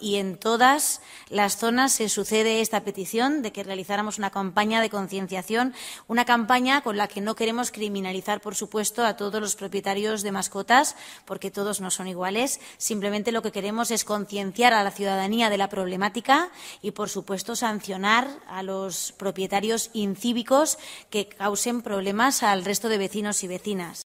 y en todas las zonas se sucede esta petición de que realizáramos una campaña de concienciación, una campaña con la que no queremos criminalizar, por supuesto, a todos los propietarios de mascotas, porque todos no son iguales. Simplemente lo que queremos es concienciar a la ciudadanía de la problemática y, por supuesto, sancionar a los propietarios incívicos que causen problemas al resto de vecinos y vecinas.